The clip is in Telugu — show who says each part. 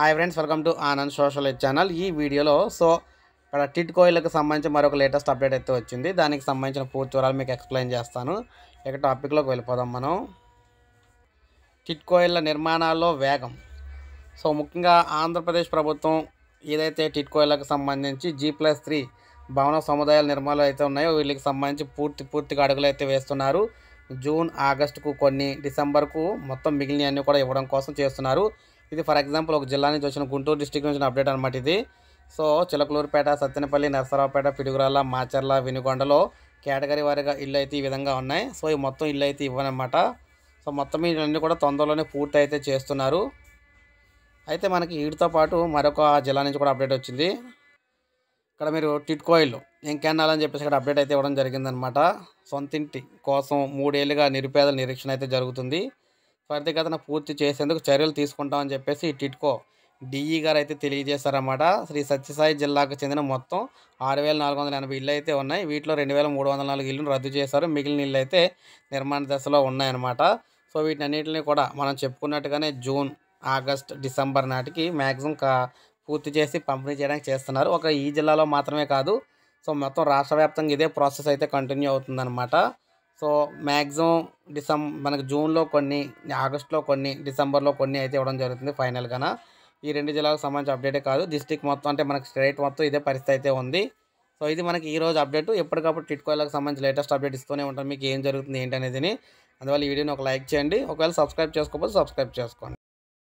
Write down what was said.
Speaker 1: hi friends welcome to Anand social channel ఈ వీడియోలో సో ఇక్కడ టిట్ కోయిలకు సంబంధించి మరొక లేటెస్ట్ అప్డేట్ అయితే వచ్చింది దానికి సంబంధించిన పూర్తి వివరాలు మీకు ఎక్స్ప్లెయిన్ చేస్తాను ఇక టాపిక్లోకి వెళ్ళిపోదాం మనం టిట్ కోయిల నిర్మాణాల్లో వేగం సో ముఖ్యంగా ఆంధ్రప్రదేశ్ ప్రభుత్వం ఏదైతే టిట్ కోయిలకు సంబంధించి జీ ప్లస్ త్రీ భవన సముదాయాల నిర్మాణాలు అయితే ఉన్నాయో వీళ్ళకి సంబంధించి పూర్తి పూర్తిగా అడుగులు అయితే వేస్తున్నారు జూన్ ఆగస్టుకు కొన్ని డిసెంబర్కు మొత్తం మిగిలినవన్నీ కూడా ఇవ్వడం కోసం చేస్తున్నారు ఇది ఫర్ ఎగ్జాంపుల్ ఒక జిల్లా నుంచి వచ్చిన గుంటూరు డిస్టిక్ నుంచి అప్డేట్ అనమాట ఇది సో చిలకలూరుపేట సత్తెనపల్లి నరసరావుపేట పిడుగురాల మాచర్ల వినుకొండలో కేటగిరీ వారిగా ఇల్లు అయితే ఈ విధంగా ఉన్నాయి సో ఈ మొత్తం ఇల్లు అయితే ఇవ్వనమాట సో మొత్తం ఇవన్నీ కూడా తొందరలోనే పూర్తి అయితే చేస్తున్నారు అయితే మనకి వీటితో పాటు మరొక జిల్లా నుంచి కూడా అప్డేట్ వచ్చింది ఇక్కడ మీరు టిట్కోయిల్ ఇంకెన్నాలు అని చెప్పేసి ఇక్కడ అప్డేట్ అయితే ఇవ్వడం జరిగిందనమాట సొంతింటి కోసం మూడేళ్ళుగా నిరుపేదల నిరీక్షణ అయితే జరుగుతుంది త్వరితగతన పూర్తి చేసేందుకు చర్యలు తీసుకుంటామని చెప్పేసి టిట్కో డిఈ గారు అయితే తెలియజేశారన్నమాట శ్రీ సత్యసాయి జిల్లాకు చెందిన మొత్తం ఆరు వేల నాలుగు వందల ఎనభై ఇళ్ళు అయితే ఉన్నాయి వీటిలో రెండు వేల మూడు వందల నాలుగు ఇళ్ళు రద్దు చేశారు మిగిలిన ఇళ్ళు అయితే నిర్మాణ దశలో ఉన్నాయన్నమాట సో వీటన్నిటిని కూడా మనం చెప్పుకున్నట్టుగానే జూన్ ఆగస్ట్ డిసెంబర్ నాటికి మ్యాక్సిమం పూర్తి చేసి పంపిణీ చేయడానికి చేస్తున్నారు ఒక ఈ జిల్లాలో మాత్రమే కాదు సో మొత్తం రాష్ట్ర ఇదే ప్రాసెస్ అయితే కంటిన్యూ అవుతుందన్నమాట సో మ్యాక్సిమం డిసెం మనకు జూన్లో కొన్ని ఆగస్ట్లో కొన్ని డిసెంబర్లో కొన్ని అయితే ఇవ్వడం జరుగుతుంది ఫైనల్గా ఈ రెండు జిల్లాలకు సంబంధించి అప్డేటే కాదు డిస్టిక్ మొత్తం అంటే మనకు స్టేట్ మొత్తం ఇదే పరిస్థితి అయితే ఉంది సో ఇది మనకి ఈ రోజు అప్డేట్ ఎప్పటికప్పుడు టిట్కోయలకు సంబంధించి లేటెస్ట్ అప్డేట్ ఇస్తూనే ఉంటాను మీకు ఏం జరుగుతుంది ఏంటనేది అందువల్ల ఈ వీడియోని ఒక లైక్ చేయండి ఒకవేళ సబ్స్క్రైబ్ చేసుకోకపోతే సబ్స్క్రైబ్ చేసుకోండి